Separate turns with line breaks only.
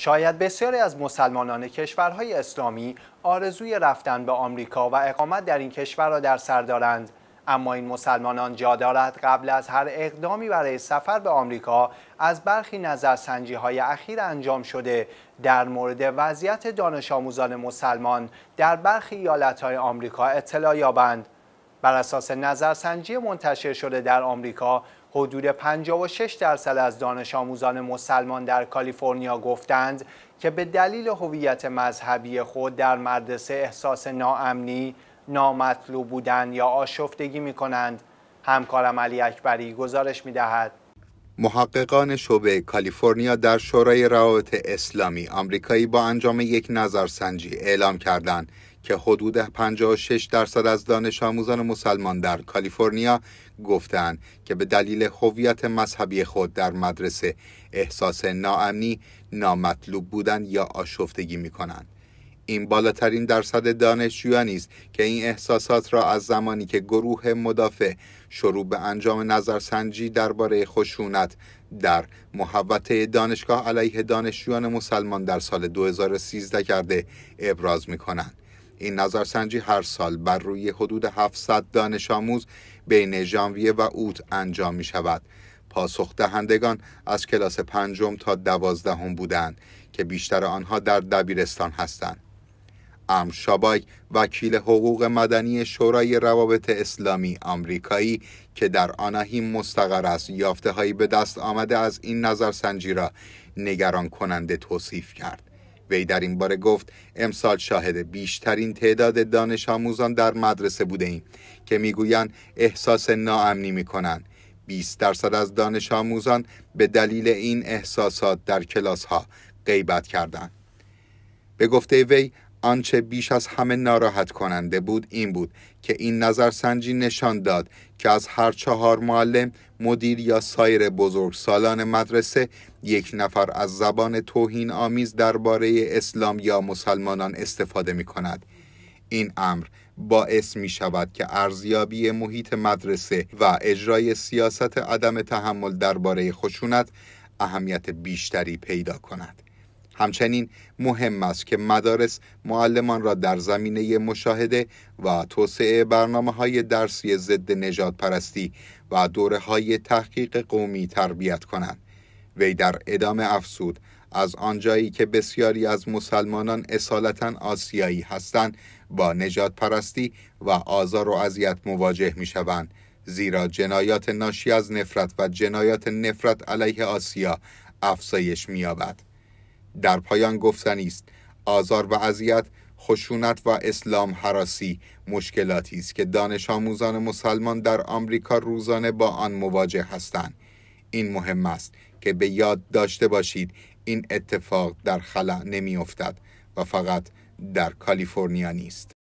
شاید بسیاری از مسلمانان کشورهای اسلامی آرزوی رفتن به آمریکا و اقامت در این کشور را در سر دارند اما این مسلمانان جا دارد قبل از هر اقدامی برای سفر به آمریکا از برخی نظرسنجی های اخیر انجام شده در مورد وضعیت دانش آموزان مسلمان در برخی ایالت های آمریکا اطلاع یابند بر اساس نظرسنجی منتشر شده در آمریکا حدود 56 درصد از دانش آموزان مسلمان در کالیفرنیا گفتند که به دلیل هویت مذهبی خود در مدرسه احساس ناامنی، نامطلوب بودن یا آشفتگی می کنند. همکارم علی اکبری گزارش می دهد.
محققان شعبه کالیفرنیا در شورای روابط اسلامی آمریکایی با انجام یک نظرسنجی اعلام کردند که حدود 56 درصد از دانش آموزان مسلمان در کالیفرنیا گفتند که به دلیل هویت مذهبی خود در مدرسه احساس ناامنی، نامطلوب بودن یا آشفتگی می کنند. این بالاترین درصد دانشجویانی است که این احساسات را از زمانی که گروه مدافع شروع به انجام نظرسنجی درباره خشونت در محوطه دانشگاه علیه دانشجویان مسلمان در سال 2013 کرده ابراز می کنند. این نظرسنجی هر سال بر روی حدود 700 دانش آموز بین ژانویه و اوت انجام می شود. پاسخ دهندگان از کلاس پنجم تا دوازدهم بودند که بیشتر آنها در دبیرستان هستند. ام شابای وکیل حقوق مدنی شورای روابط اسلامی آمریکایی که در آناهیم مستقر است یافته هایی به دست آمده از این نظرسنجی را نگران کننده توصیف کرد. وی در این باره گفت امسال شاهد بیشترین تعداد دانش آموزان در مدرسه بوده ایم که میگویند احساس ناامنی می کنند 20 درصد از دانش آموزان به دلیل این احساسات در کلاس ها غیبت کردند به گفته وی آنچه بیش از همه ناراحت کننده بود این بود که این نظرسنجی نشان داد که از هر چهار معلم مدیر یا سایر بزرگ سالان مدرسه یک نفر از زبان توهین آمیز درباره اسلام یا مسلمانان استفاده می کند. این امر باعث می شود که ارزیابی محیط مدرسه و اجرای سیاست عدم تحمل درباره خشونت اهمیت بیشتری پیدا کند. همچنین مهم است که مدارس معلمان را در زمینه مشاهده و توسعه برنامه های درسی ضد نجات پرستی و دوره های تحقیق قومی تربیت کنند. وی در ادامه افسود از آنجایی که بسیاری از مسلمانان اصالتا آسیایی هستند با نجات پرستی و آزار و اذیت مواجه می شوند. زیرا جنایات ناشی از نفرت و جنایات نفرت علیه آسیا افزایش می‌یابد. در پایان گفتنی است آزار و اذیت خشونت و اسلام حراسی مشکلاتی است که دانش آموزان مسلمان در آمریکا روزانه با آن مواجه هستند این مهم است که به یاد داشته باشید این اتفاق
در خلع نمی افتد و فقط در کالیفرنیا نیست